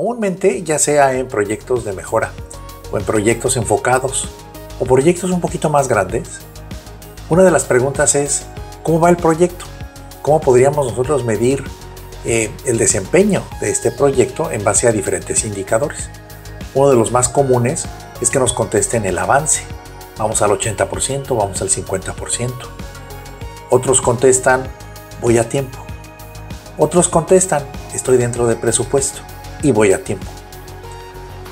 comúnmente ya sea en proyectos de mejora o en proyectos enfocados o proyectos un poquito más grandes, una de las preguntas es, ¿cómo va el proyecto? ¿Cómo podríamos nosotros medir eh, el desempeño de este proyecto en base a diferentes indicadores? Uno de los más comunes es que nos contesten el avance. Vamos al 80%, vamos al 50%. Otros contestan, voy a tiempo. Otros contestan, estoy dentro de presupuesto y voy a tiempo.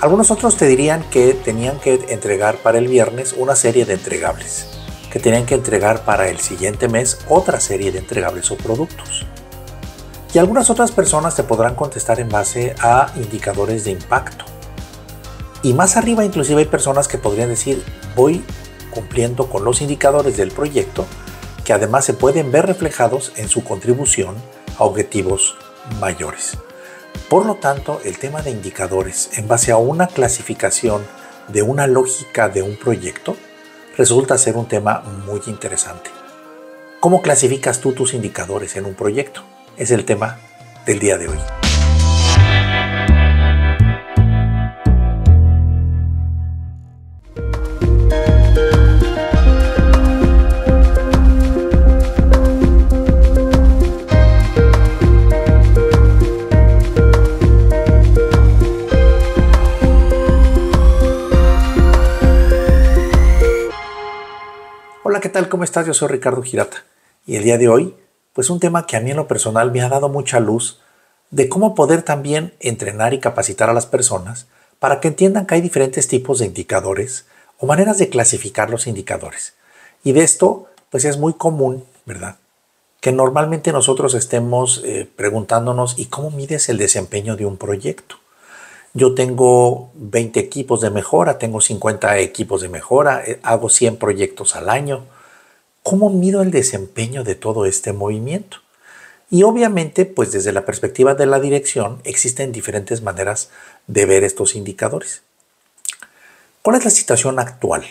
Algunos otros te dirían que tenían que entregar para el viernes una serie de entregables, que tenían que entregar para el siguiente mes otra serie de entregables o productos. Y algunas otras personas te podrán contestar en base a indicadores de impacto. Y más arriba inclusive hay personas que podrían decir, voy cumpliendo con los indicadores del proyecto, que además se pueden ver reflejados en su contribución a objetivos mayores. Por lo tanto, el tema de indicadores en base a una clasificación de una lógica de un proyecto resulta ser un tema muy interesante. ¿Cómo clasificas tú tus indicadores en un proyecto? Es el tema del día de hoy. ¿Cómo estás? Yo soy Ricardo Girata y el día de hoy, pues un tema que a mí en lo personal me ha dado mucha luz de cómo poder también entrenar y capacitar a las personas para que entiendan que hay diferentes tipos de indicadores o maneras de clasificar los indicadores. Y de esto, pues es muy común, ¿verdad? Que normalmente nosotros estemos eh, preguntándonos, ¿y cómo mides el desempeño de un proyecto? yo tengo 20 equipos de mejora, tengo 50 equipos de mejora, eh, hago 100 proyectos al año. ¿Cómo mido el desempeño de todo este movimiento? Y obviamente, pues desde la perspectiva de la dirección existen diferentes maneras de ver estos indicadores. ¿Cuál es la situación actual?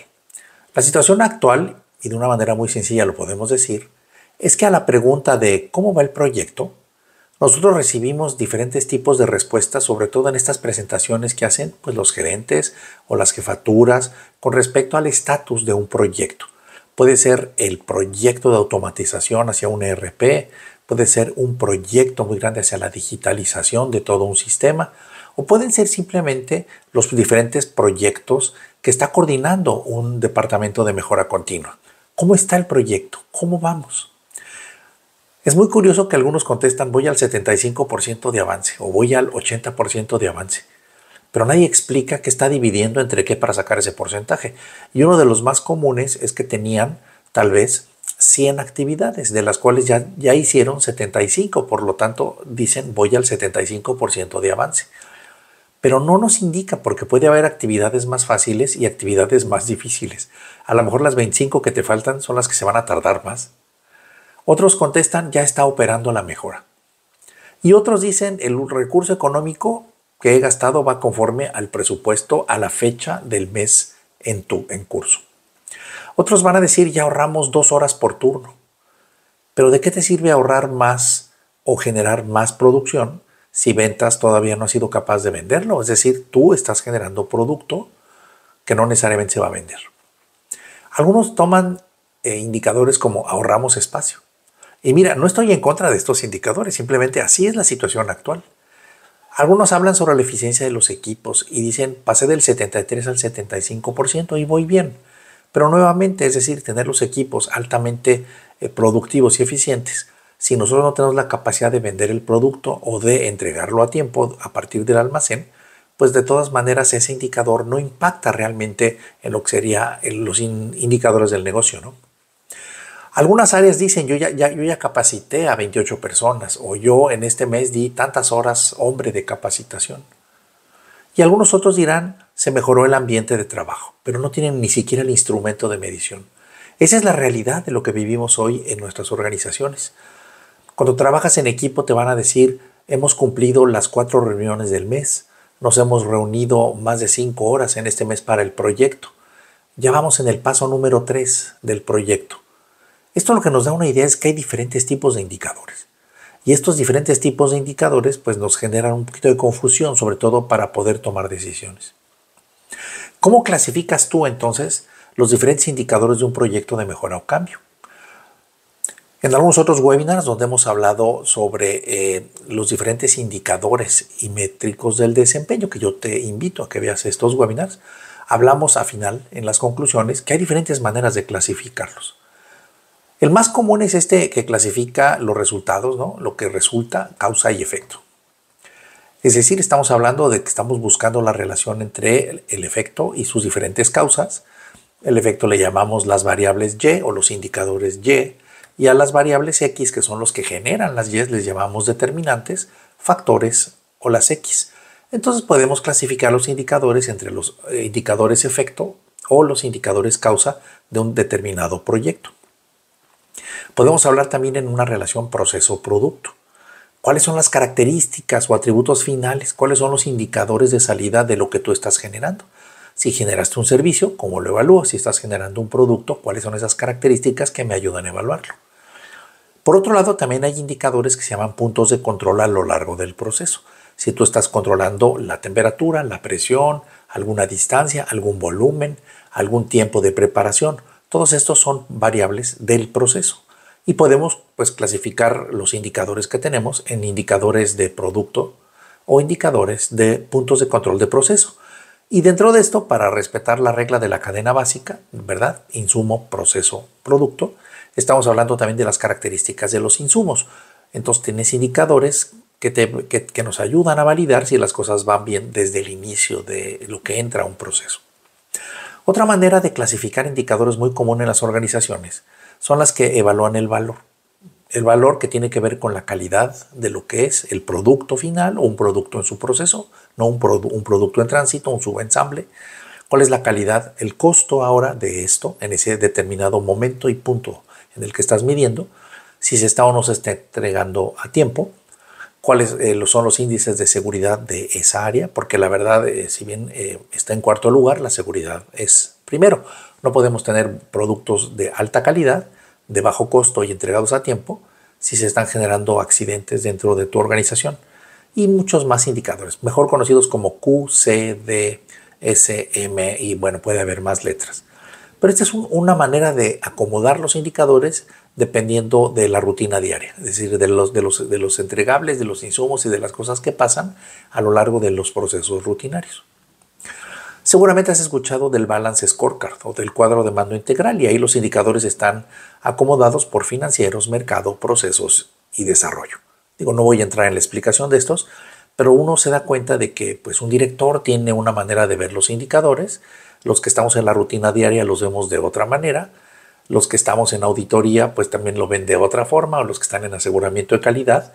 La situación actual, y de una manera muy sencilla lo podemos decir, es que a la pregunta de cómo va el proyecto, nosotros recibimos diferentes tipos de respuestas, sobre todo en estas presentaciones que hacen pues, los gerentes o las jefaturas con respecto al estatus de un proyecto. Puede ser el proyecto de automatización hacia un ERP, puede ser un proyecto muy grande hacia la digitalización de todo un sistema, o pueden ser simplemente los diferentes proyectos que está coordinando un departamento de mejora continua. ¿Cómo está el proyecto? ¿Cómo vamos? Es muy curioso que algunos contestan voy al 75% de avance o voy al 80% de avance pero nadie explica que está dividiendo entre qué para sacar ese porcentaje. Y uno de los más comunes es que tenían tal vez 100 actividades, de las cuales ya, ya hicieron 75, por lo tanto dicen voy al 75% de avance. Pero no nos indica porque puede haber actividades más fáciles y actividades más difíciles. A lo mejor las 25 que te faltan son las que se van a tardar más. Otros contestan ya está operando la mejora. Y otros dicen el recurso económico que he gastado va conforme al presupuesto a la fecha del mes en, tu, en curso. Otros van a decir, ya ahorramos dos horas por turno. Pero ¿de qué te sirve ahorrar más o generar más producción si ventas todavía no has sido capaz de venderlo? Es decir, tú estás generando producto que no necesariamente se va a vender. Algunos toman eh, indicadores como ahorramos espacio. Y mira, no estoy en contra de estos indicadores, simplemente así es la situación actual. Algunos hablan sobre la eficiencia de los equipos y dicen pasé del 73 al 75% y voy bien. Pero nuevamente, es decir, tener los equipos altamente eh, productivos y eficientes, si nosotros no tenemos la capacidad de vender el producto o de entregarlo a tiempo a partir del almacén, pues de todas maneras ese indicador no impacta realmente en lo que serían eh, los indicadores del negocio. ¿no? Algunas áreas dicen, yo ya, capacité a 28 personas o yo en este mes di tantas horas hombre de capacitación. Y algunos otros dirán, se mejoró el ambiente de trabajo, pero no tienen ni siquiera el instrumento de medición. Esa es la realidad de lo que vivimos hoy en nuestras organizaciones. Cuando trabajas en equipo te van a decir, hemos cumplido las cuatro reuniones del mes, nos hemos reunido más de cinco horas en este mes para el proyecto. Ya vamos en el paso número tres del proyecto. Esto lo que nos da una idea es que hay diferentes tipos de indicadores. Y estos diferentes tipos de indicadores pues nos generan un poquito de confusión, sobre todo para poder tomar decisiones. ¿Cómo clasificas tú entonces los diferentes indicadores de un proyecto de mejora o cambio? En algunos otros webinars donde hemos hablado sobre eh, los diferentes indicadores y métricos del desempeño, que yo te invito a que veas estos webinars, hablamos al final en las conclusiones que hay diferentes maneras de clasificarlos. El más común es este que clasifica los resultados, lo que resulta, causa y efecto. Es decir, estamos hablando de que estamos buscando la relación entre el efecto y sus diferentes causas. El efecto le llamamos las variables Y o los indicadores Y, y a las variables X, que son los que generan las Y, les llamamos determinantes, factores o las X. Entonces podemos clasificar los indicadores entre los eh, indicadores efecto o los indicadores causa de un determinado proyecto. Podemos hablar también en una relación proceso-producto. ¿Cuáles son las características o atributos finales? ¿Cuáles son los indicadores de salida de lo que tú estás generando? Si generaste un servicio, ¿cómo lo evalúas? Si estás generando un producto, ¿cuáles son esas características que me ayudan a evaluarlo? Por otro lado, también hay indicadores que se llaman puntos de control a lo largo del proceso. Si tú estás controlando la temperatura, la presión, alguna distancia, algún volumen, algún tiempo de preparación, todos estos son variables del proceso y podemos pues, clasificar los indicadores que tenemos en indicadores de producto o indicadores de puntos de control de proceso. Y dentro de esto, para respetar la regla de la cadena básica, ¿verdad? Insumo, proceso, producto, estamos hablando también de las características de los insumos. Entonces tienes indicadores que, que, que nos ayudan a validar si las cosas van bien desde el inicio de lo que entra a un proceso. Otra manera de clasificar indicadores muy común en las organizaciones son las que evalúan el valor. El valor que tiene que ver con la calidad de lo que es el producto final o un producto en su proceso, no un, producto en tránsito, un subensamble. ¿Cuál es la calidad, el costo ahora de esto en ese determinado momento y punto en el que estás midiendo? Si se está o no se está entregando a tiempo, cuáles eh, son los índices de seguridad de esa área, porque la verdad, eh, si bien eh, está en cuarto lugar, la seguridad es primero. No podemos tener productos de alta calidad, de bajo costo y entregados a tiempo si se están generando accidentes dentro de tu organización. Y muchos más indicadores, mejor conocidos como Q, C, D, S, M y bueno, puede haber más letras. Pero esta es una manera de acomodar los indicadores dependiendo de la rutina diaria, es decir, de los, de, los, de los entregables, de los insumos y de las cosas que pasan a lo largo de los procesos rutinarios. Seguramente has escuchado del Balance Scorecard o del cuadro de mando integral y ahí los indicadores están acomodados por financieros, mercado, procesos y desarrollo. Digo, no voy a entrar en la explicación de estos, pero uno se da cuenta de que pues un director tiene una manera de ver los indicadores, los que estamos en la rutina diaria los vemos de otra manera, los que estamos en auditoría, pues también lo ven de otra forma, o los que están en aseguramiento de calidad,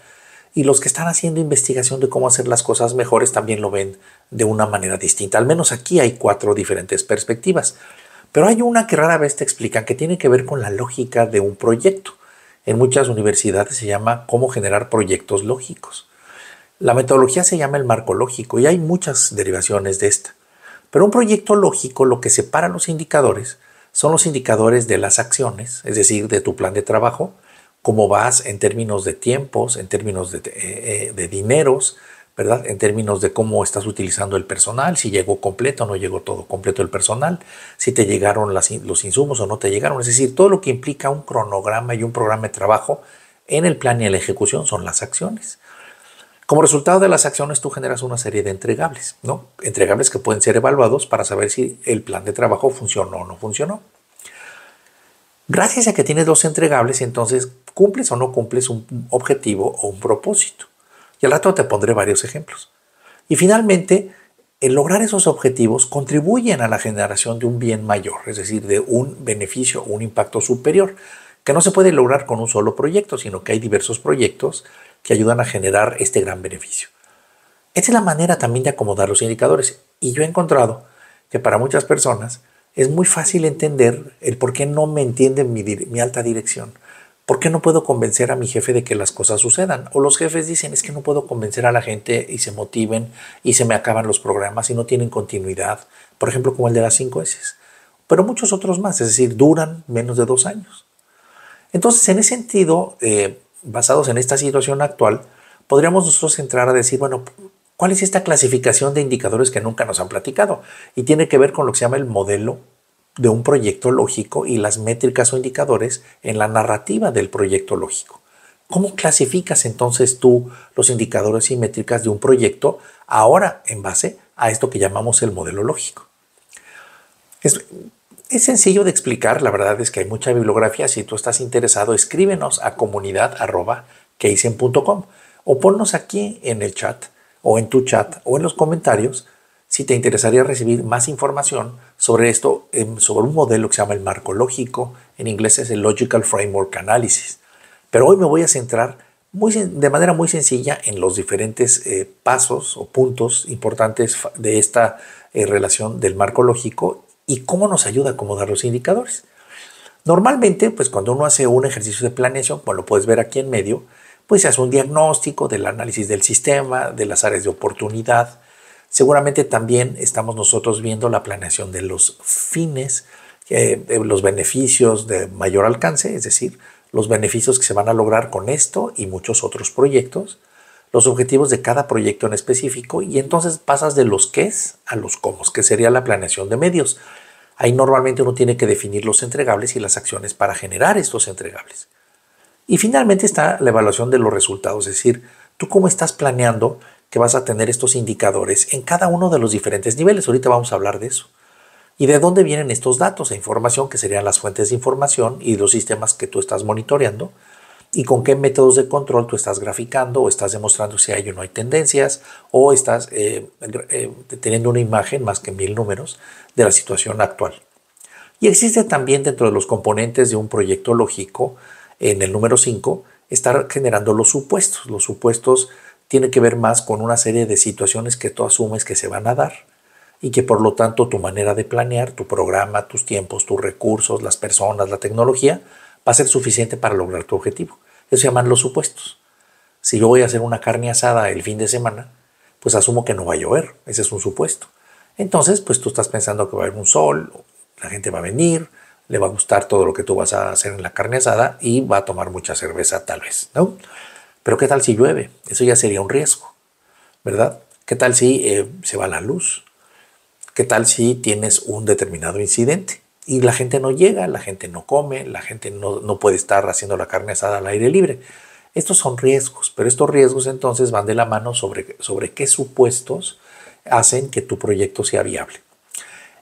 y los que están haciendo investigación de cómo hacer las cosas mejores también lo ven de una manera distinta. Al menos aquí hay cuatro diferentes perspectivas. Pero hay una que rara vez te explican que tiene que ver con la lógica de un proyecto. En muchas universidades se llama cómo generar proyectos lógicos. La metodología se llama el marco lógico y hay muchas derivaciones de esta. Pero un proyecto lógico lo que separa los indicadores son los indicadores de las acciones, es decir, de tu plan de trabajo, cómo vas en términos de tiempos, en términos eh, eh, de, dineros, ¿verdad? En términos de cómo estás utilizando el personal, si llegó completo o no llegó todo completo el personal, si te llegaron los insumos o no te llegaron. Es decir, todo lo que implica un cronograma y un programa de trabajo en el plan y en la ejecución son las acciones. Como resultado de las acciones, tú generas una serie de entregables, ¿no? Entregables que pueden ser evaluados para saber si el plan de trabajo funcionó o no funcionó. Gracias a que tienes dos entregables, entonces cumples o no cumples un objetivo o un propósito. Y al rato te pondré varios ejemplos. Y finalmente, el lograr esos objetivos contribuyen a la generación de un bien mayor, es decir, de un beneficio, un impacto superior, que no se puede lograr con un solo proyecto, sino que hay diversos proyectos que ayudan a generar este gran beneficio. Esa es la manera también de acomodar los indicadores y yo he encontrado que para muchas personas es muy fácil entender el por qué no me entienden mi, alta dirección. ¿Por qué no puedo convencer a mi jefe de que las cosas sucedan? O los jefes dicen, es que no puedo convencer a la gente y se motiven y se me acaban los programas y no tienen continuidad. Por ejemplo, como el de las cinco S. Pero muchos otros más, es decir, duran menos de dos años. Entonces, en ese sentido, eh, basados en esta situación actual, podríamos nosotros entrar a decir, bueno, ¿cuál es esta clasificación de indicadores que nunca nos han platicado? Y tiene que ver con lo que se llama el modelo de un proyecto lógico y las métricas o indicadores en la narrativa del proyecto lógico. ¿Cómo clasificas entonces tú los indicadores y métricas de un proyecto ahora en base a esto que llamamos el modelo lógico? Es, es sencillo de explicar, la verdad es que hay mucha bibliografía. Si tú estás interesado, escríbenos a comunidad.keisen.com o ponnos aquí en el chat o en tu chat o en los comentarios si te interesaría recibir más información sobre esto, em, sobre un modelo que se llama el marco lógico, en inglés es el Logical Framework Analysis. Pero hoy me voy a centrar muy, de manera muy sencilla en los diferentes eh, pasos o puntos importantes de esta eh, relación del marco lógico y cómo nos ayuda a acomodar los indicadores. Normalmente, pues cuando uno hace un ejercicio de planeación, como lo puedes ver aquí en medio, pues se hace un diagnóstico del análisis del sistema, de las áreas de oportunidad. Seguramente también estamos nosotros viendo la planeación de los fines, eh, los beneficios de mayor alcance, es decir, los beneficios que se van a lograr con esto y muchos otros proyectos, los objetivos de cada proyecto en específico y entonces pasas de los es a los cómo, que sería la planeación de medios. Ahí normalmente uno tiene que definir los entregables y las acciones para generar estos entregables. Y finalmente está la evaluación de los resultados, es decir, tú cómo estás planeando que vas a tener estos indicadores en cada uno de los diferentes niveles. Ahorita vamos a hablar de eso. ¿Y de dónde vienen estos datos e información que serían las fuentes de información y los sistemas que tú estás monitoreando? y con qué métodos de control tú estás graficando o estás demostrando si hay o no hay tendencias o estás eh, eh, teniendo una imagen más que mil números de la situación actual. Y existe también dentro de los componentes de un proyecto lógico, en el número 5, estar generando los supuestos. Los supuestos tienen que ver más con una serie de situaciones que tú asumes que se van a dar y que por lo tanto tu manera de planear, tu programa, tus tiempos, tus recursos, las personas, la tecnología, va a ser suficiente para lograr tu objetivo. Eso se llaman los supuestos. Si yo voy a hacer una carne asada el fin de semana, pues asumo que no va a llover. Ese es un supuesto. Entonces, pues tú estás pensando que va a haber un sol, la gente va a venir, le va a gustar todo lo que tú vas a hacer en la carne asada y va a tomar mucha cerveza tal vez, ¿no? Pero ¿qué tal si llueve? Eso ya sería un riesgo, ¿verdad? ¿Qué tal si eh, se va la luz? ¿Qué tal si tienes un determinado incidente? y la gente no llega, la gente no come, la gente no, puede estar haciendo la carne asada al aire libre. Estos son riesgos, pero estos riesgos entonces van de la mano sobre, sobre qué supuestos hacen que tu proyecto sea viable.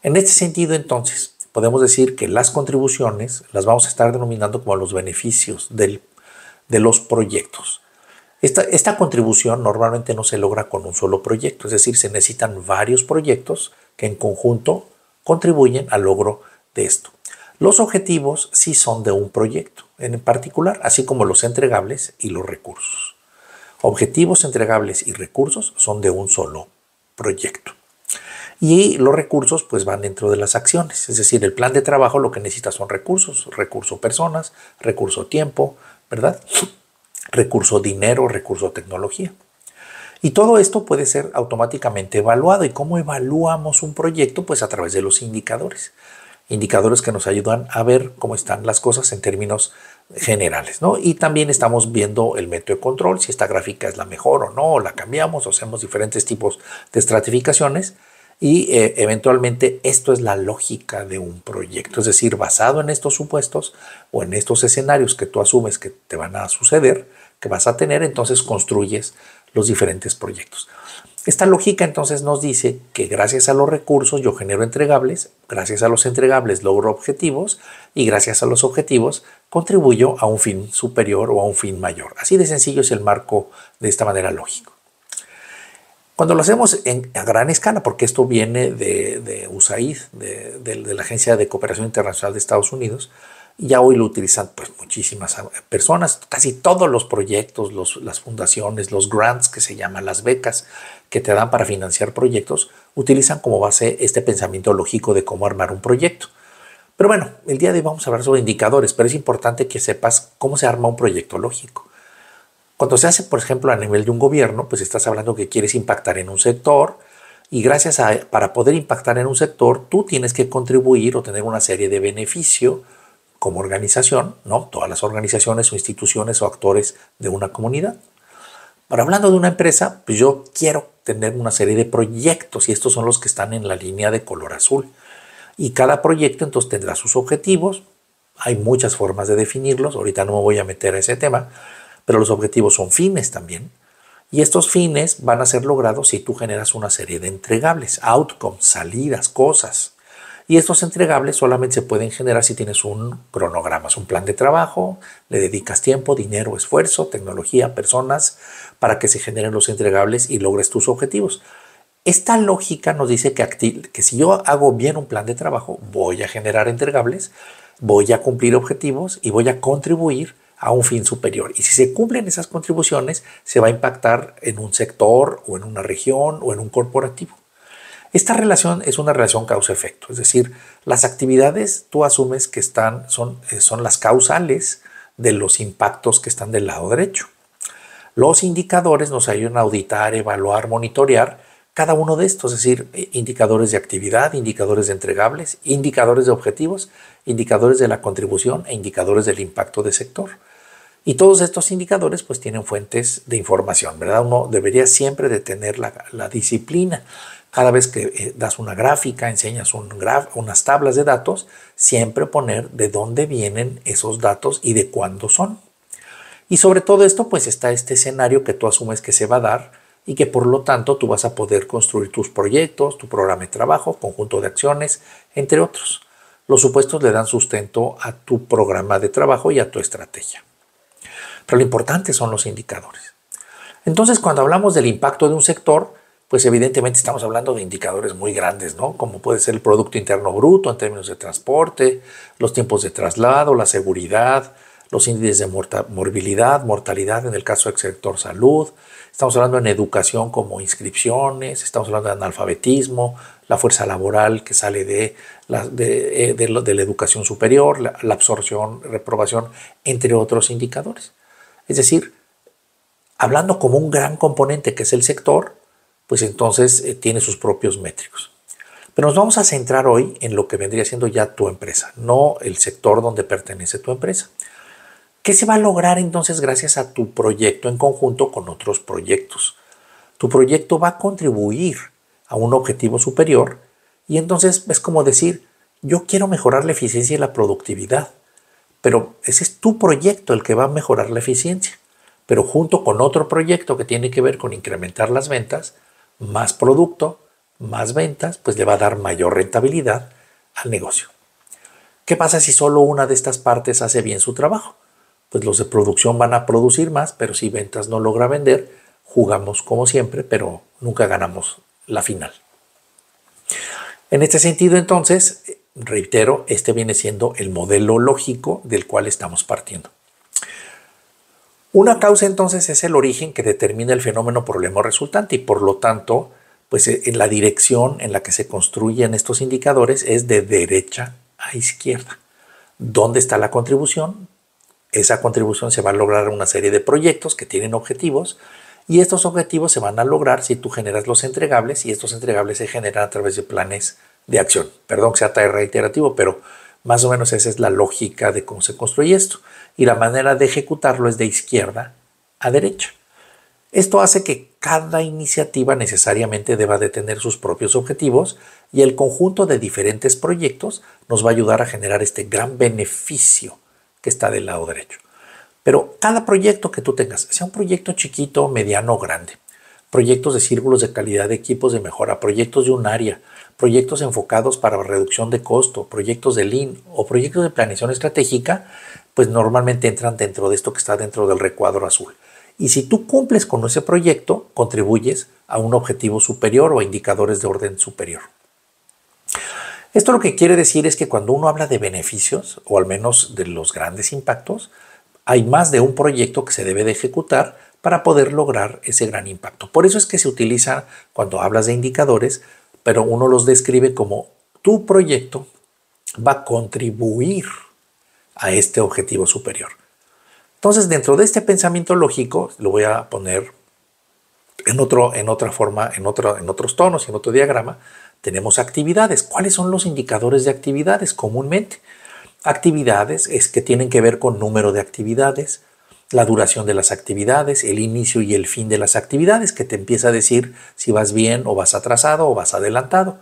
En este sentido, entonces, podemos decir que las contribuciones las vamos a estar denominando como los beneficios de los proyectos. Esta, esta contribución normalmente no se logra con un solo proyecto, es decir, se necesitan varios proyectos que en conjunto contribuyen al logro de esto. Los objetivos sí son de un proyecto en particular, así como los entregables y los recursos. Objetivos, entregables y recursos son de un solo proyecto. Y los recursos pues van dentro de las acciones, es decir, el plan de trabajo lo que necesita son recursos, recurso personas, recurso tiempo, ¿verdad? Recurso dinero, recurso tecnología. Y todo esto puede ser automáticamente evaluado. ¿Y cómo evaluamos un proyecto? Pues a través de los indicadores indicadores que nos ayudan a ver cómo están las cosas en términos generales, ¿no? Y también estamos viendo el método de control, si esta gráfica es la mejor o no, la cambiamos, o hacemos diferentes tipos de estratificaciones y eh, eventualmente esto es la lógica de un proyecto, es decir, basado en estos supuestos o en estos escenarios que tú asumes que te van a suceder, que vas a tener, entonces construyes los diferentes proyectos. Esta lógica entonces nos dice que gracias a los recursos yo genero entregables, gracias a los entregables logro objetivos y gracias a los objetivos contribuyo a un fin superior o a un fin mayor. Así de sencillo es el marco de esta manera lógico. Cuando lo hacemos en, a gran escala, porque esto viene de, USAID, de, la Agencia de Cooperación Internacional de Estados Unidos, ya hoy lo utilizan pues, muchísimas ah, personas, casi todos los proyectos, las fundaciones, los grants que se llaman las becas, que te dan para financiar proyectos utilizan como base este pensamiento lógico de cómo armar un proyecto. Pero bueno, el día de hoy vamos a hablar sobre indicadores, pero es importante que sepas cómo se arma un proyecto lógico. Cuando se hace, por ejemplo, a nivel de un gobierno, pues estás hablando que quieres impactar en un sector y gracias a, para poder impactar en un sector, tú tienes que contribuir o tener una serie de beneficio como organización, ¿no? Todas las organizaciones o instituciones o actores de una comunidad. Ahora, hablando de una empresa, pues yo quiero tener una serie de proyectos y estos son los que están en la línea de color azul. Y cada proyecto entonces tendrá sus objetivos. Hay muchas formas de definirlos. Ahorita no me voy a meter a ese tema, pero los objetivos son fines también. Y estos fines van a ser logrados si tú generas una serie de entregables, outcomes, salidas, cosas. Y estos entregables solamente se pueden generar si tienes un cronograma, un plan de trabajo, le dedicas tiempo, dinero, esfuerzo, tecnología, personas, para que se generen los entregables y logres tus objetivos. Esta lógica nos dice que, que si yo hago bien un plan de trabajo, voy a generar entregables, voy a cumplir objetivos y voy a contribuir a un fin superior. Y si se cumplen esas contribuciones, se va a impactar en un sector o en una región o en un corporativo. Esta relación es una relación causa-efecto, es decir, las actividades tú asumes que están, son, eh, son las causales de los impactos que están del lado derecho. Los indicadores nos ayudan a auditar, evaluar, monitorear cada uno de estos, es decir, eh, indicadores de actividad, indicadores de entregables, indicadores de objetivos, indicadores de la contribución e indicadores del impacto de sector. Y todos estos indicadores pues tienen fuentes de información, ¿verdad? Uno debería siempre de tener la, la disciplina cada vez que eh, das una gráfica, enseñas un unas tablas de datos, siempre poner de dónde vienen esos datos y de cuándo son. Y sobre todo esto, pues está este escenario que tú asumes que se va a dar y que por lo tanto tú vas a poder construir tus proyectos, tu programa de trabajo, conjunto de acciones, entre otros. Los supuestos le dan sustento a tu programa de trabajo y a tu estrategia. Pero lo importante son los indicadores. Entonces, cuando hablamos del impacto de un sector, pues evidentemente estamos hablando de indicadores muy grandes, ¿no? Como puede ser el Producto Interno Bruto en términos de transporte, los tiempos de traslado, la seguridad, los índices de morbilidad, mortalidad en el caso del sector salud. Estamos hablando en educación como inscripciones, estamos hablando de analfabetismo, la fuerza laboral que sale de la, de, eh, educación superior, la, la absorción, reprobación, entre otros indicadores. Es decir, hablando como un gran componente que es el sector, pues entonces eh, tiene sus propios métricos. Pero nos vamos a centrar hoy en lo que vendría siendo ya tu empresa, no el sector donde pertenece tu empresa. ¿Qué se va a lograr entonces gracias a tu proyecto en conjunto con otros proyectos? Tu proyecto va a contribuir a un objetivo superior y entonces es como decir, yo quiero mejorar la eficiencia y la productividad, pero ese es tu proyecto el que va a mejorar la eficiencia, pero junto con otro proyecto que tiene que ver con incrementar las ventas, más producto, más ventas, pues le va a dar mayor rentabilidad al negocio. ¿Qué pasa si solo una de estas partes hace bien su trabajo? Pues los de producción van a producir más, pero si ventas no logra vender, jugamos como siempre, pero nunca ganamos la final. En este sentido, entonces, reitero, este viene siendo el modelo lógico del cual estamos partiendo. Una causa entonces es el origen que determina el fenómeno problema resultante y por lo tanto, pues eh, en la dirección en la que se construyen estos indicadores es de derecha a izquierda. ¿Dónde está la contribución? Esa contribución se va a lograr en una serie de proyectos que tienen objetivos y estos objetivos se van a lograr si tú generas los entregables y estos entregables se generan a través de planes de acción. Perdón que sea tan reiterativo, pero más o menos esa es la lógica de cómo se construye esto. Y la manera de ejecutarlo es de izquierda a derecha. Esto hace que cada iniciativa necesariamente deba de tener sus propios objetivos y el conjunto de diferentes proyectos nos va a ayudar a generar este gran beneficio que está del lado derecho. Pero cada proyecto que tú tengas, sea un proyecto chiquito, mediano o grande, proyectos de círculos de calidad de equipos de mejora, proyectos de un área, proyectos enfocados para reducción de costo, proyectos de Lean o proyectos de planeación estratégica, pues normalmente entran dentro de esto que está dentro del recuadro azul. Y si tú cumples con ese proyecto, contribuyes a un objetivo superior o a indicadores de orden superior. Esto lo que quiere decir es que cuando uno habla de beneficios, o al menos de los grandes impactos, hay más de un proyecto que se debe de ejecutar para poder lograr ese gran impacto. Por eso es que se utiliza, cuando hablas de indicadores, pero uno los describe como tu proyecto va a contribuir a este objetivo superior. Entonces, dentro de este pensamiento lógico, lo voy a poner en, otro, en otra forma, en, otro, en otros tonos, en otro diagrama, tenemos actividades. ¿Cuáles son los indicadores de actividades comúnmente? Actividades es que tienen que ver con número de actividades, la duración de las actividades, el inicio y el fin de las actividades, que te empieza a decir si vas bien o vas atrasado o vas adelantado,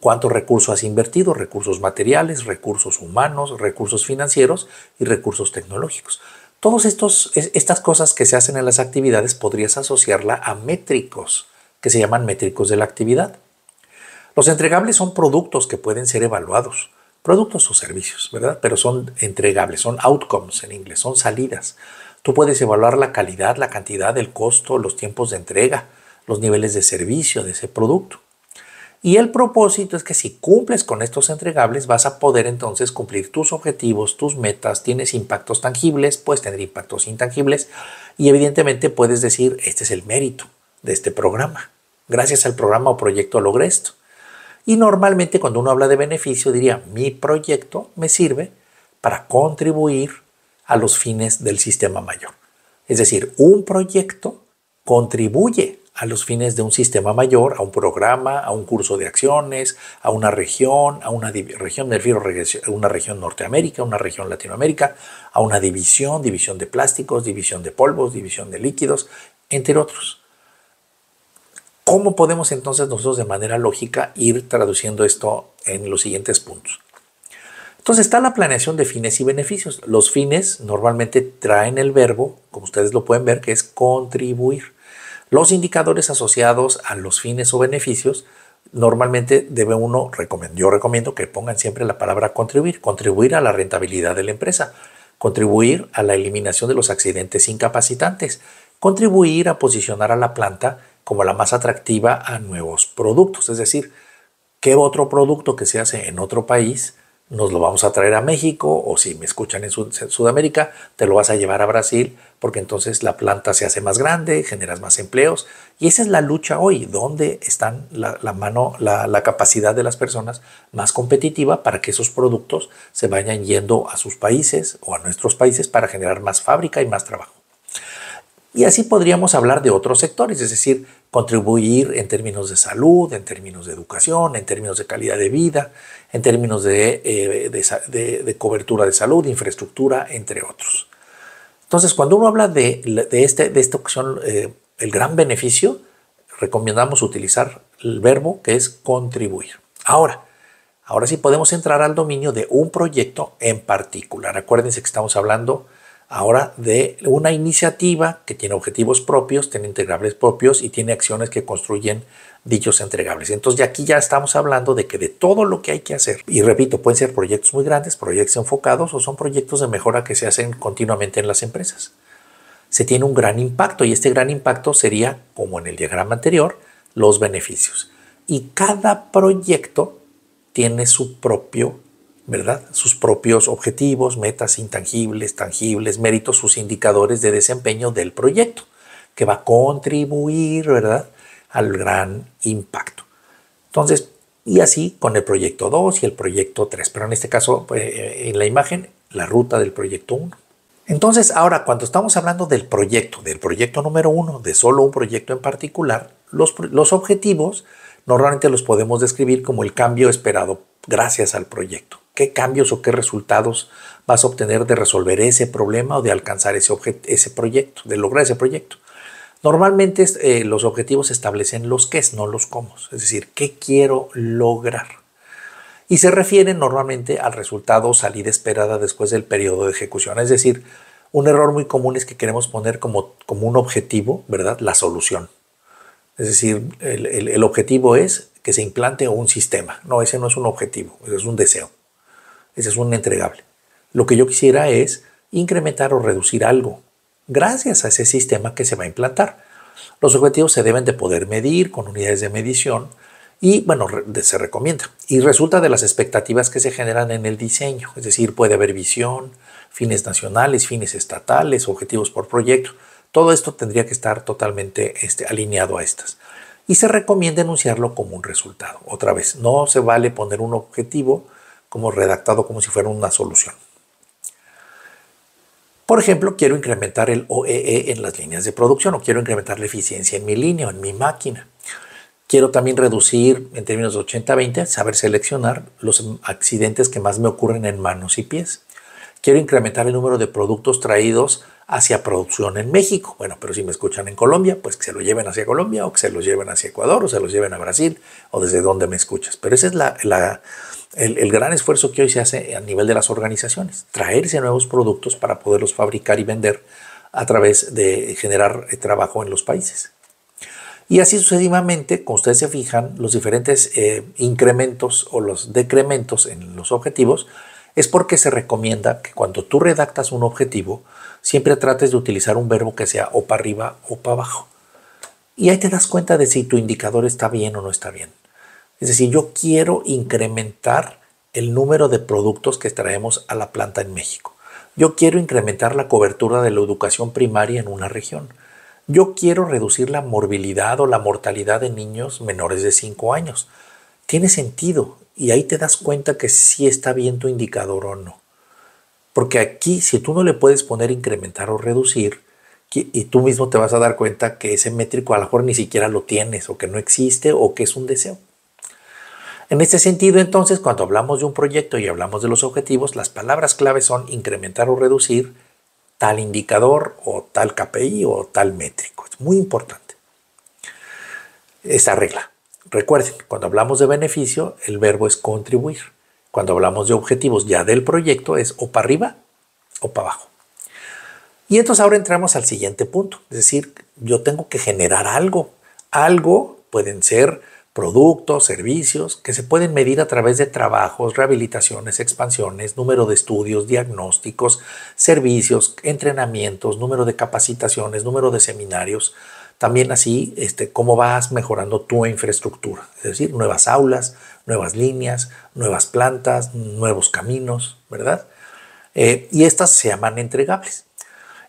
cuánto recursos has invertido, recursos materiales, recursos humanos, recursos financieros y recursos tecnológicos. Todas estas cosas que se hacen en las actividades podrías asociarla a métricos, que se llaman métricos de la actividad. Los entregables son productos que pueden ser evaluados, productos o servicios, ¿verdad? Pero son entregables, son outcomes en inglés, son salidas. Tú puedes evaluar la calidad, la cantidad, el costo, los tiempos de entrega, los niveles de servicio de ese producto. Y el propósito es que si cumples con estos entregables vas a poder entonces cumplir tus objetivos, tus metas, tienes impactos tangibles, puedes tener impactos intangibles y evidentemente puedes decir, este es el mérito de este programa. Gracias al programa o proyecto logré esto. Y normalmente cuando uno habla de beneficio diría, mi proyecto me sirve para contribuir a los fines del sistema mayor. Es decir, un proyecto contribuye a los fines de un sistema mayor, a un programa, a un curso de acciones, a una región, a una región, del refiero a una región Norteamérica, una región Latinoamérica, a una división, división de plásticos, división de polvos, división de líquidos, entre otros. ¿Cómo podemos entonces nosotros de manera lógica ir traduciendo esto en los siguientes puntos? Entonces está la planeación de fines y beneficios. Los fines normalmente traen el verbo, como ustedes lo pueden ver, que es contribuir. Los indicadores asociados a los fines o beneficios, normalmente debe uno, yo recomiendo que pongan siempre la palabra contribuir, contribuir a la rentabilidad de la empresa, contribuir a la eliminación de los accidentes incapacitantes, contribuir a posicionar a la planta como la más atractiva a nuevos productos, es decir, qué otro producto que se hace en otro país nos lo vamos a traer a México o si me escuchan en, Sudamérica, te lo vas a llevar a Brasil porque entonces la planta se hace más grande, generas más empleos y esa es la lucha hoy, donde están la, mano, la, capacidad de las personas más competitiva para que esos productos se vayan yendo a sus países o a nuestros países para generar más fábrica y más trabajo. Y así podríamos hablar de otros sectores, es decir, contribuir en términos de salud, en términos de educación, en términos de calidad de vida, en términos de, eh, de, de cobertura de salud, infraestructura, entre otros. Entonces, cuando uno habla de, este, de esta opción, eh, el gran beneficio, recomendamos utilizar el verbo que es contribuir. Ahora, ahora sí podemos entrar al dominio de un proyecto en particular. Acuérdense que estamos hablando de ahora de una iniciativa que tiene objetivos propios, tiene integrables propios y tiene acciones que construyen dichos entregables. Entonces, de aquí ya estamos hablando de que de todo lo que hay que hacer, y repito, pueden ser proyectos muy grandes, proyectos enfocados o son proyectos de mejora que se hacen continuamente en las empresas. Se tiene un gran impacto y este gran impacto sería, como en el diagrama anterior, los beneficios. Y cada proyecto tiene su propio ¿verdad? Sus propios objetivos, metas intangibles, tangibles, méritos, sus indicadores de desempeño del proyecto, que va a contribuir, ¿verdad?, al gran impacto. Entonces, y así con el proyecto 2 y el proyecto 3, pero en este caso, eh, eh, en la imagen, la ruta del proyecto 1. Entonces, ahora, cuando estamos hablando del proyecto, del proyecto número 1, de solo un proyecto en particular, los objetivos normalmente los podemos describir como el cambio esperado gracias al proyecto qué cambios o qué resultados vas a obtener de resolver ese problema o de alcanzar ese, ese proyecto, de lograr ese proyecto. Normalmente eh, los objetivos establecen los qué, no los cómo, es decir, qué quiero lograr. Y se refieren normalmente al resultado o salida esperada después del periodo de ejecución. Es decir, un error muy común es que queremos poner como, como un objetivo, ¿verdad? La solución. Es decir, el, objetivo es que se implante un sistema. No, ese no es un objetivo, es un deseo. Ese es un entregable. Lo que yo quisiera es incrementar o reducir algo gracias a ese sistema que se va a implantar. Los objetivos se deben de poder medir con unidades de medición y, bueno, se recomienda. Y resulta de las expectativas que se generan en el diseño, es decir, puede haber visión, fines nacionales, fines estatales, objetivos por proyecto. Todo esto tendría que estar totalmente este, alineado a estas. Y se recomienda enunciarlo como un resultado. Otra vez, no se vale poner un objetivo como redactado como si fuera una solución. Por ejemplo, quiero incrementar el OEE e en las líneas de producción o quiero incrementar la eficiencia en mi línea o en mi máquina. Quiero también reducir en términos de 80-20, saber seleccionar los accidentes que más me ocurren en manos y pies. Quiero incrementar el número de productos traídos hacia producción en México. Bueno, pero si me escuchan en Colombia, pues que se lo lleven hacia Colombia o que se los lleven hacia Ecuador o se los lleven a Brasil o desde donde me escuchas. Pero esa es la el, gran esfuerzo que hoy se hace a nivel de las organizaciones, traerse nuevos productos para poderlos fabricar y vender a través de generar eh, trabajo en los países. Y así sucesivamente, como ustedes se fijan, los diferentes eh, incrementos o los decrementos en los objetivos es porque se recomienda que cuando tú redactas un objetivo, siempre trates de utilizar un verbo que sea o para arriba o para abajo. Y ahí te das cuenta de si tu indicador está bien o no está bien. Es decir, yo quiero incrementar el número de productos que traemos a la planta en México. Yo quiero incrementar la cobertura de la educación primaria en una región. Yo quiero reducir la morbilidad o la mortalidad de niños menores de 5 años. Tiene sentido y ahí te das cuenta que sí está bien tu indicador o no. Porque aquí, si tú no le puedes poner incrementar o reducir, y tú mismo te vas a dar cuenta que ese métrico a lo mejor ni siquiera lo tienes o que no existe o que es un deseo. En este sentido, entonces, cuando hablamos de un proyecto y hablamos de los objetivos, las palabras clave son incrementar o reducir tal indicador o tal KPI o tal métrico. Es muy importante esta regla. Recuerden, cuando hablamos de beneficio, el verbo es contribuir. Cuando hablamos de objetivos ya del proyecto, es o para arriba o para abajo. Y entonces ahora entramos al siguiente punto, es decir, yo tengo que generar algo. Algo pueden ser productos, servicios, que se pueden medir a través de trabajos, rehabilitaciones, expansiones, número de estudios, diagnósticos, servicios, entrenamientos, número de capacitaciones, número de seminarios. También así, este, cómo vas mejorando tu infraestructura, es decir, nuevas aulas, nuevas líneas, nuevas plantas, nuevos caminos, ¿verdad? Eh, y estas se llaman entregables.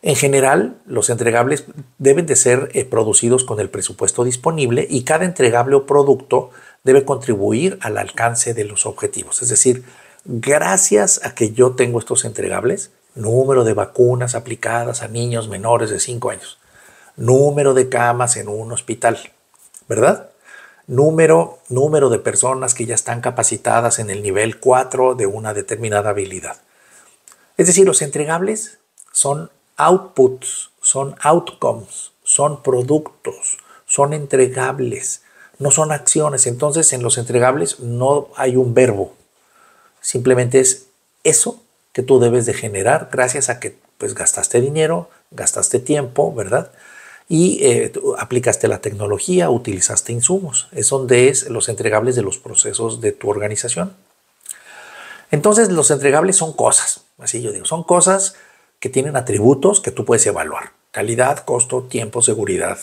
En general, los entregables deben de ser eh, producidos con el presupuesto disponible y cada entregable o producto debe contribuir al alcance de los objetivos. Es decir, gracias a que yo tengo estos entregables, número de vacunas aplicadas a niños menores de 5 años, número de camas en un hospital, ¿verdad? Número, número de personas que ya están capacitadas en el nivel 4 de una determinada habilidad. Es decir, los entregables son outputs, son outcomes, son productos, son entregables, no son acciones. Entonces en los entregables no hay un verbo, simplemente es eso que tú debes de generar gracias a que pues gastaste dinero, gastaste tiempo, ¿verdad? Y eh, aplicaste la tecnología, utilizaste insumos. Es donde es los entregables de los procesos de tu organización. Entonces los entregables son cosas, así yo digo, son cosas que tienen atributos que tú puedes evaluar. Calidad, costo, tiempo, seguridad.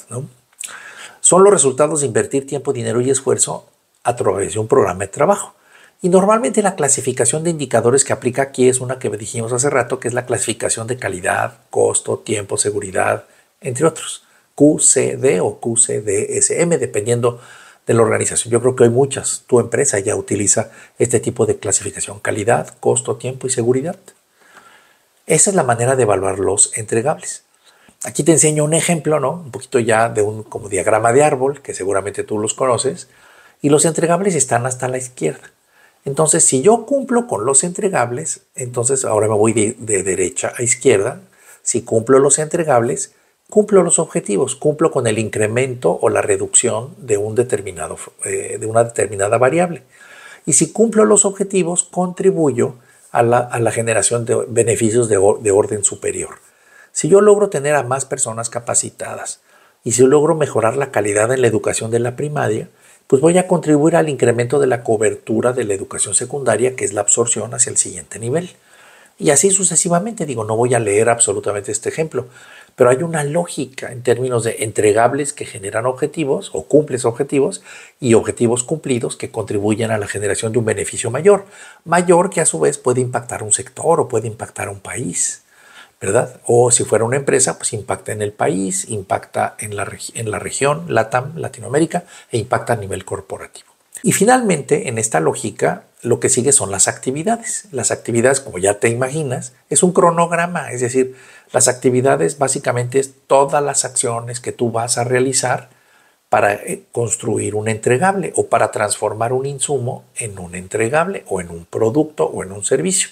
Son los resultados de invertir tiempo, dinero y esfuerzo a través de un programa de trabajo. Y normalmente la clasificación de indicadores que aplica aquí es una que dijimos hace rato, que es la clasificación de calidad, costo, tiempo, seguridad, entre otros. QCD o QCDSM, dependiendo de la organización. Yo creo que hay muchas, tu empresa ya utiliza este tipo de clasificación, calidad, costo, tiempo y seguridad. Esa es la manera de evaluar los entregables. Aquí te enseño un ejemplo, ¿no? Un poquito ya de un como diagrama de árbol, que seguramente tú los conoces, y los entregables están hasta la izquierda. Entonces, si yo cumplo con los entregables, entonces ahora me voy de, derecha a izquierda. Si cumplo los entregables, cumplo los objetivos, cumplo con el incremento o la reducción de, un determinado, eh, de una determinada variable. Y si cumplo los objetivos, contribuyo a la, generación de beneficios de, orden superior. Si yo logro tener a más personas capacitadas y si yo logro mejorar la calidad en la educación de la primaria, pues voy a contribuir al incremento de la cobertura de la educación secundaria, que es la absorción hacia el siguiente nivel. Y así sucesivamente, digo, no voy a leer absolutamente este ejemplo, pero hay una lógica en términos de entregables que generan objetivos o cumples objetivos y objetivos cumplidos que contribuyen a la generación de un beneficio mayor, mayor que a su vez puede impactar un sector o puede impactar a un país. ¿verdad? O si fuera una empresa, pues impacta en el país, impacta en la, en la región, LATAM, Latinoamérica, e impacta a nivel corporativo. Y finalmente, en esta lógica, lo que sigue son las actividades. Las actividades, como ya te imaginas, es un cronograma, es decir, las actividades básicamente es todas las acciones que tú vas a realizar para eh, construir un entregable o para transformar un insumo en un entregable o en un producto o en un servicio.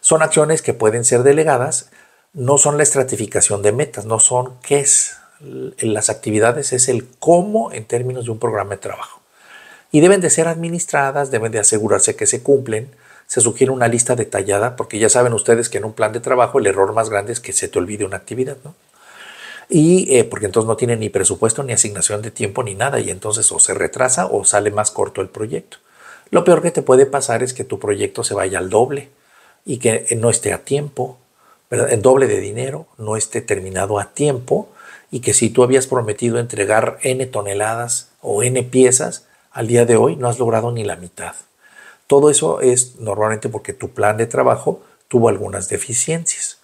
Son acciones que pueden ser delegadas, no son la estratificación de metas, no son qué es. Las actividades es el cómo en términos de un programa de trabajo. Y deben de ser administradas, deben de asegurarse que se cumplen, se sugiere una lista detallada, porque ya saben ustedes que en un plan de trabajo el error más grande es que se te olvide una actividad, ¿no? Y eh, porque entonces no tiene ni presupuesto, ni asignación de tiempo, ni nada, y entonces o se retrasa o sale más corto el proyecto. Lo peor que te puede pasar es que tu proyecto se vaya al doble y que eh, no esté a tiempo, en el doble de dinero no esté terminado a tiempo y que si tú habías prometido entregar n toneladas o n piezas, al día de hoy no has logrado ni la mitad. Todo eso es normalmente porque tu plan de trabajo tuvo algunas deficiencias.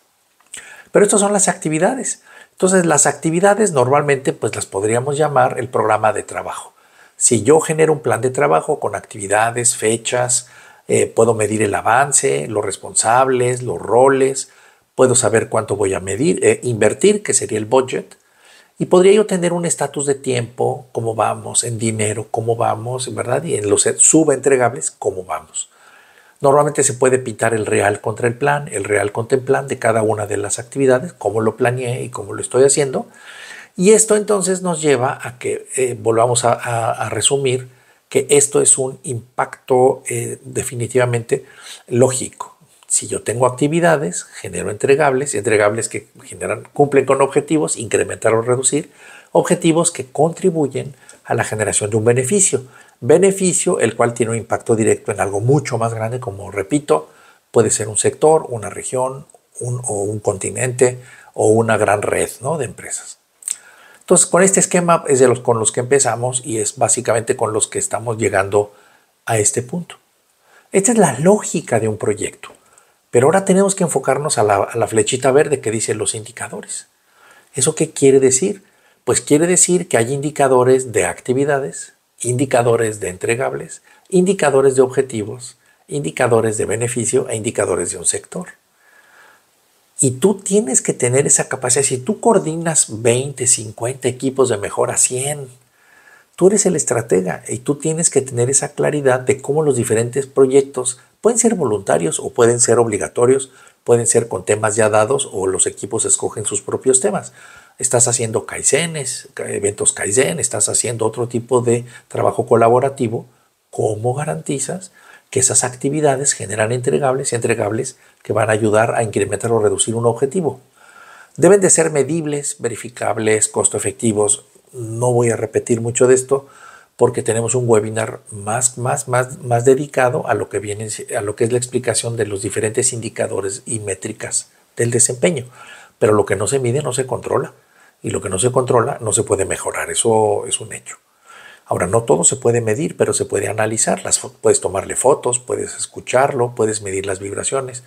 Pero estas son las actividades. Entonces las actividades normalmente pues las podríamos llamar el programa de trabajo. Si yo genero un plan de trabajo con actividades, fechas, eh, puedo medir el avance, los responsables, los roles, puedo saber cuánto voy a medir, eh, invertir, que sería el budget, y podría yo tener un estatus de tiempo, cómo vamos, en dinero, cómo vamos, ¿verdad? Y en los e, subentregables, cómo vamos. Normalmente se puede pintar el real contra el plan, el real contra el plan de cada una de las actividades, cómo lo planeé y cómo lo estoy haciendo. Y esto entonces nos lleva a que eh, volvamos a, resumir que esto es un impacto eh, definitivamente lógico. Si yo tengo actividades, genero entregables, entregables que generan, cumplen con objetivos, incrementar o reducir, objetivos que contribuyen a la generación de un beneficio. Beneficio el cual tiene un impacto directo en algo mucho más grande, como repito, puede ser un sector, una región un, o un continente o una gran red de empresas. Entonces, con este esquema es de los con los que empezamos y es básicamente con los que estamos llegando a este punto. Esta es la lógica de un proyecto. Pero ahora tenemos que enfocarnos a la, flechita verde que dice los indicadores. ¿Eso qué quiere decir? Pues quiere decir que hay indicadores de actividades, indicadores de entregables, indicadores de objetivos, indicadores de beneficio e indicadores de un sector. Y tú tienes que tener esa capacidad. Si tú coordinas 20, 50 equipos de mejora, 100, tú eres el estratega y tú tienes que tener esa claridad de cómo los diferentes proyectos Pueden ser voluntarios o pueden ser obligatorios, pueden ser con temas ya dados o los equipos escogen sus propios temas. Estás haciendo kaizenes, eventos kaizen, estás haciendo otro tipo de trabajo colaborativo. ¿Cómo garantizas que esas actividades generan entregables y entregables que van a ayudar a incrementar o reducir un objetivo? Deben de ser medibles, verificables, costo efectivos. No voy a repetir mucho de esto, porque tenemos un webinar más, más, más, más dedicado a lo, que viene, a lo que es la explicación de los diferentes indicadores y métricas del desempeño. Pero lo que no se mide no se controla y lo que no se controla no se puede mejorar, eso es un hecho. Ahora, no todo se puede medir, pero se puede analizar. puedes tomarle fotos, puedes escucharlo, puedes medir las vibraciones,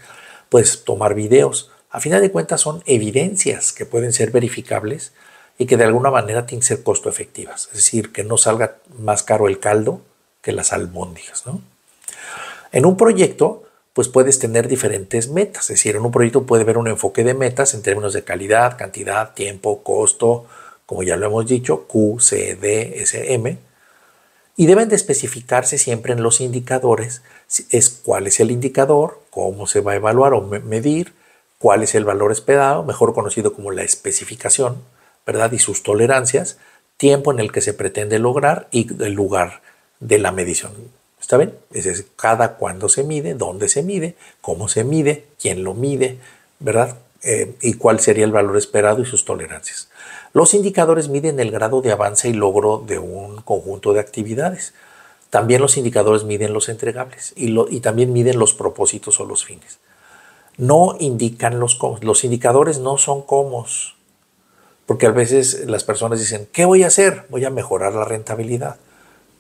puedes tomar videos. A final de cuentas son evidencias que pueden ser verificables y que de alguna manera tienen que ser costo efectivas, es decir, que no salga más caro el caldo que las albóndigas. En un proyecto, pues puedes tener diferentes metas, es decir, en un proyecto puede haber un enfoque de metas en términos de calidad, cantidad, tiempo, costo, como ya lo hemos dicho, Q, C, D, S, M, y deben de especificarse siempre en los indicadores, es cuál es el indicador, cómo se va a evaluar o medir, cuál es el valor esperado, mejor conocido como la especificación, ¿verdad? Y sus tolerancias, tiempo en el que se pretende lograr y el lugar de la medición. ¿Está bien? Es cada cuándo se mide, dónde se mide, cómo se mide, quién lo mide, ¿verdad? Eh, y cuál sería el valor esperado y sus tolerancias. Los indicadores miden el grado de avance y logro de un conjunto de actividades. También los indicadores miden los entregables y, y también miden los propósitos o los fines. No indican los Los indicadores no son cómo, porque a veces las personas dicen, ¿qué voy a hacer? Voy a mejorar la rentabilidad.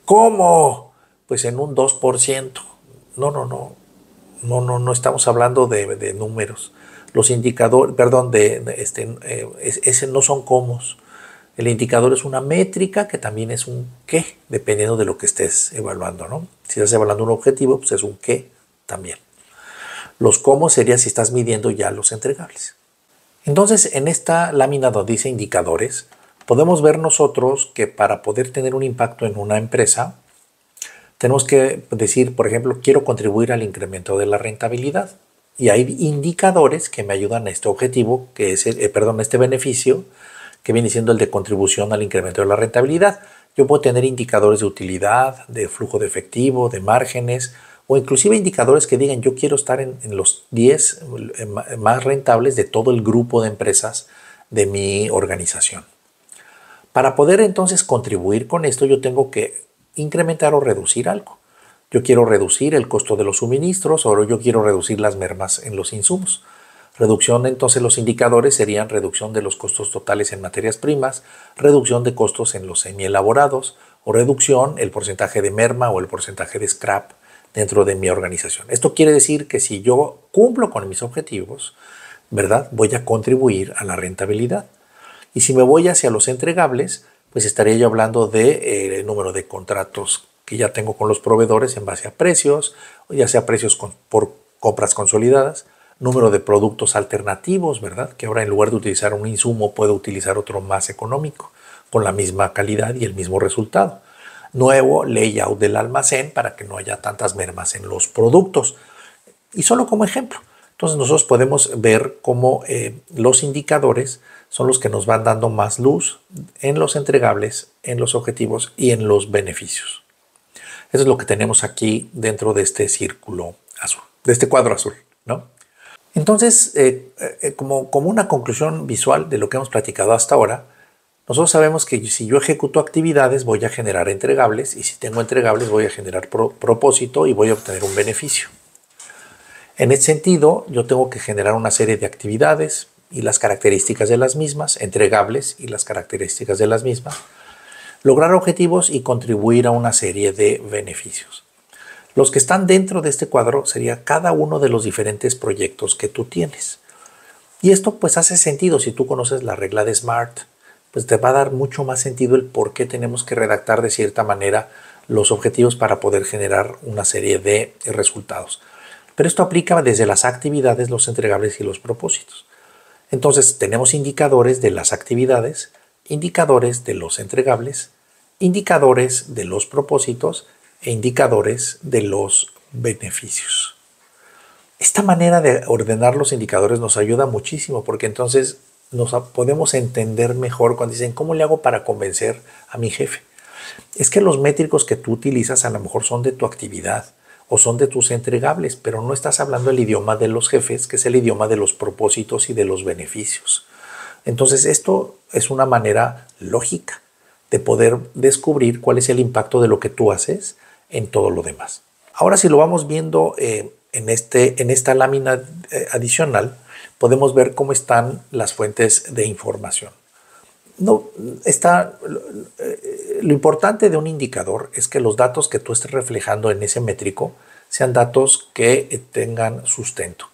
¿Cómo? Pues en un 2%. No, no, no. No, no, no estamos hablando de, números. Los indicadores, perdón, de, este, eh, no son cómo. El indicador es una métrica que también es un qué, dependiendo de lo que estés evaluando, ¿no? Si estás evaluando un objetivo, pues es un qué también. Los cómo sería si estás midiendo ya los entregables. Entonces, en esta lámina donde dice indicadores, podemos ver nosotros que para poder tener un impacto en una empresa, tenemos que decir, por ejemplo, quiero contribuir al incremento de la rentabilidad. Y hay indicadores que me ayudan a este objetivo, que es, eh, perdón, este beneficio, que viene siendo el de contribución al incremento de la rentabilidad. Yo puedo tener indicadores de utilidad, de flujo de efectivo, de márgenes, o inclusive indicadores que digan yo quiero estar en, los 10 eh, eh, más rentables de todo el grupo de empresas de mi organización. Para poder entonces contribuir con esto yo tengo que incrementar o reducir algo. Yo quiero reducir el costo de los suministros o yo quiero reducir las mermas en los insumos. Reducción entonces los indicadores serían reducción de los costos totales en materias primas, reducción de costos en los semielaborados o reducción el porcentaje de merma o el porcentaje de scrap dentro de mi organización. Esto quiere decir que si yo cumplo con mis objetivos, ¿verdad? Voy a contribuir a la rentabilidad. Y si me voy hacia los entregables, pues estaría yo hablando de eh, número de contratos que ya tengo con los proveedores en base a precios, ya sea precios por compras consolidadas, número de productos alternativos, ¿verdad? Que ahora en lugar de utilizar un insumo puedo utilizar otro más económico, con la misma calidad y el mismo resultado nuevo layout del almacén para que no haya tantas mermas en los productos. Y solo como ejemplo, entonces nosotros podemos ver cómo eh, los indicadores son los que nos van dando más luz en los entregables, en los objetivos y en los beneficios. Eso es lo que tenemos aquí dentro de este círculo azul, de este cuadro azul, Entonces, eh, eh, como una conclusión visual de lo que hemos platicado hasta ahora, nosotros sabemos que si yo ejecuto actividades voy a generar entregables y si tengo entregables voy a generar propósito y voy a obtener un beneficio. En ese sentido, yo tengo que generar una serie de actividades y las características de las mismas, entregables y las características de las mismas, lograr objetivos y contribuir a una serie de beneficios. Los que están dentro de este cuadro sería cada uno de los diferentes proyectos que tú tienes. Y esto pues hace sentido si tú conoces la regla de SMART, pues, te va a dar mucho más sentido el por qué tenemos que redactar de cierta manera los objetivos para poder generar una serie de resultados. Pero esto aplica desde las actividades, los entregables y los propósitos. Entonces tenemos indicadores de las actividades, indicadores de los entregables, indicadores de los propósitos e indicadores de los beneficios. Esta manera de ordenar los indicadores nos ayuda muchísimo porque entonces nos podemos entender mejor cuando dicen, ¿cómo le hago para convencer a mi jefe? Es que los métricos que tú utilizas a lo mejor son de tu actividad o son de tus entregables, pero no estás hablando el idioma de los jefes, que es el idioma de los propósitos y de los beneficios. Entonces, esto es una manera lógica de poder descubrir cuál es el impacto de lo que tú haces en todo lo demás. Ahora, si lo vamos viendo eh, en, este, en esta lámina eh, adicional, podemos ver cómo están las fuentes de información. No, está, eh, lo importante de un indicador es que los datos que tú estés reflejando en ese métrico sean datos que tengan sustento.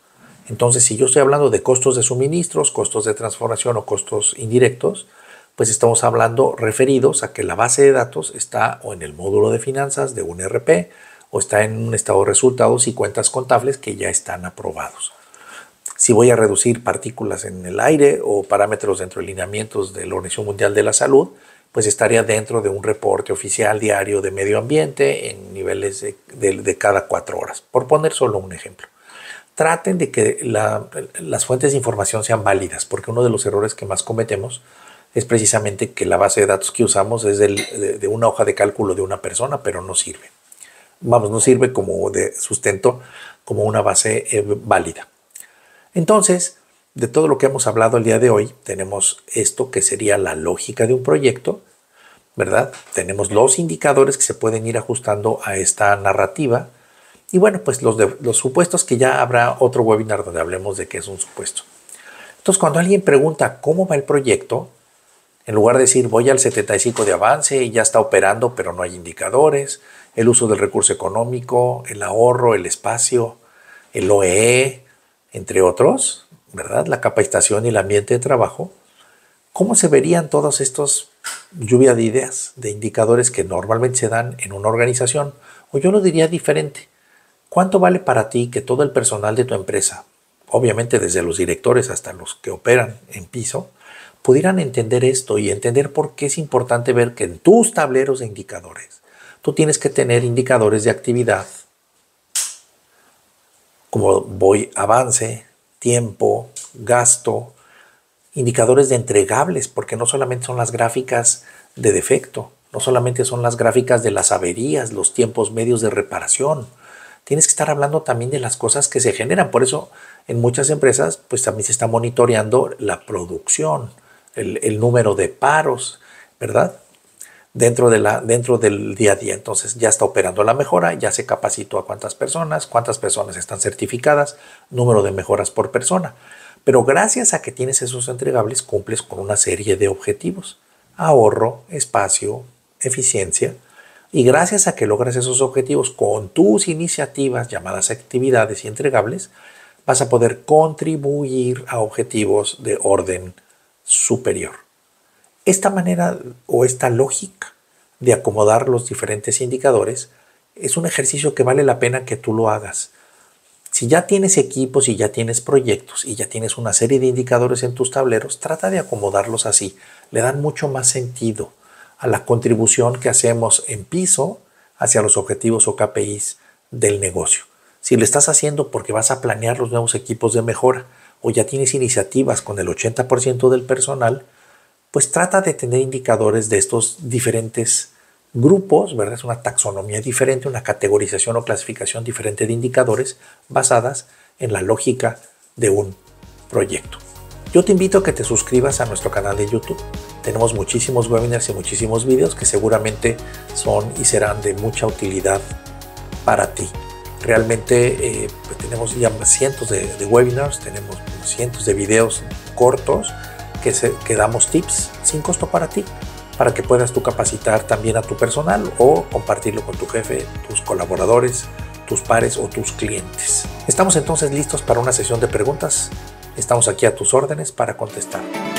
Entonces, si yo estoy hablando de costos de suministros, costos de transformación o costos indirectos, pues estamos hablando referidos a que la base de datos está o en el módulo de finanzas de un RP o está en un estado de resultados y cuentas contables que ya están aprobados si voy a reducir partículas en el aire o parámetros dentro de lineamientos de la Organización Mundial de la Salud, pues estaría dentro de un reporte oficial diario de medio ambiente en niveles de, cada cuatro horas, por poner solo un ejemplo. Traten de que las fuentes de información sean válidas, porque uno de los errores que más cometemos es precisamente que la base de datos que usamos es de, una hoja de cálculo de una persona, pero no sirve. Vamos, no sirve como de sustento, como una base eh, válida. Entonces, de todo lo que hemos hablado el día de hoy, tenemos esto que sería la lógica de un proyecto, ¿verdad? Tenemos los indicadores que se pueden ir ajustando a esta narrativa. Y bueno, pues los, de, los supuestos que ya habrá otro webinar donde hablemos de qué es un supuesto. Entonces, cuando alguien pregunta cómo va el proyecto, en lugar de decir voy al 75 de avance y ya está operando, pero no hay indicadores, el uso del recurso económico, el ahorro, el espacio, el OEE, e, entre otros, ¿verdad? La capacitación y el ambiente de trabajo. ¿Cómo se verían todos estos lluvia de ideas, de indicadores que normalmente se dan en una organización? O yo lo diría diferente. ¿Cuánto vale para ti que todo el personal de tu empresa, obviamente desde los directores hasta los que operan en piso, pudieran entender esto y entender por qué es importante ver que en tus tableros de indicadores tú tienes que tener indicadores de actividad, como voy avance, tiempo, gasto, indicadores de entregables, porque no solamente son las gráficas de defecto, no solamente son las gráficas de las averías, los tiempos medios de reparación. Tienes que estar hablando también de las cosas que se generan. Por eso en muchas empresas pues también se está monitoreando la producción, el número de paros, ¿verdad? dentro, de la, dentro del día a día. Entonces ya está operando la mejora, ya se capacitó a cuántas personas, cuántas personas están certificadas, número de mejoras por persona. Pero gracias a que tienes esos entregables cumples con una serie de objetivos. Ahorro, espacio, eficiencia. Y gracias a que logras esos objetivos con tus iniciativas llamadas actividades y entregables, vas a poder contribuir a objetivos de orden superior. Esta manera o esta lógica de acomodar los diferentes indicadores es un ejercicio que vale la pena que tú lo hagas. Si ya tienes equipos y ya tienes proyectos y ya tienes una serie de indicadores en tus tableros, trata de acomodarlos así. Le dan mucho más sentido a la contribución que hacemos en piso hacia los objetivos o KPIs del negocio. Si lo estás haciendo porque vas a planear los nuevos equipos de mejora o ya tienes iniciativas con el 80% del personal, pues trata de tener indicadores de estos diferentes grupos, ¿verdad? Es una taxonomía diferente, una categorización o clasificación diferente de indicadores basadas en la lógica de un proyecto. Yo te invito a que te suscribas a nuestro canal de YouTube. Tenemos muchísimos webinars y muchísimos videos que seguramente son y serán de mucha utilidad para ti. Realmente eh, tenemos ya cientos de webinars, tenemos cientos de videos cortos que, damos tips sin costo para ti, para que puedas tú capacitar también a tu personal o compartirlo con tu jefe, tus colaboradores, tus pares o tus clientes. Estamos entonces listos para una sesión de preguntas. Estamos aquí a tus órdenes para contestar.